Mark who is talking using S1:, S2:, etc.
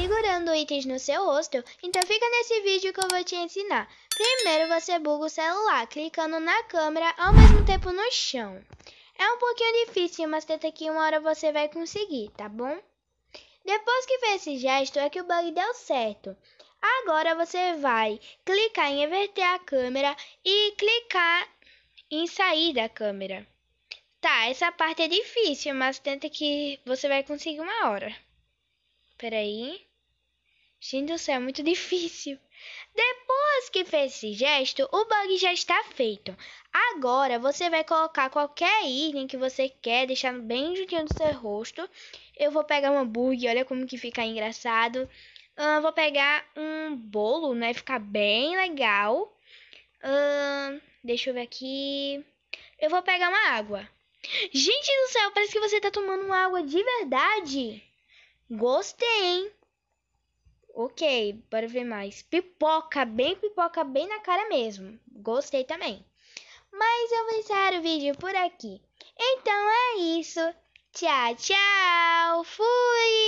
S1: segurando itens no seu rosto, então fica nesse vídeo que eu vou te ensinar. Primeiro você buga o celular, clicando na câmera ao mesmo tempo no chão. É um pouquinho difícil, mas tenta que uma hora você vai conseguir, tá bom? Depois que fez esse gesto, é que o bug deu certo. Agora você vai clicar em inverter a câmera e clicar em sair da câmera. Tá, essa parte é difícil, mas tenta que você vai conseguir uma hora. Peraí. Gente do céu, é muito difícil. Depois que fez esse gesto, o bug já está feito. Agora você vai colocar qualquer item que você quer, deixar bem juntinho do seu rosto. Eu vou pegar um hambúrguer, olha como que fica engraçado. Uh, vou pegar um bolo, né? Ficar bem legal. Uh, deixa eu ver aqui. Eu vou pegar uma água. Gente do céu, parece que você está tomando uma água de verdade. Gostei, hein? Ok, bora ver mais. Pipoca, bem pipoca, bem na cara mesmo. Gostei também. Mas eu vou encerrar o vídeo por aqui. Então é isso. Tchau, tchau. Fui.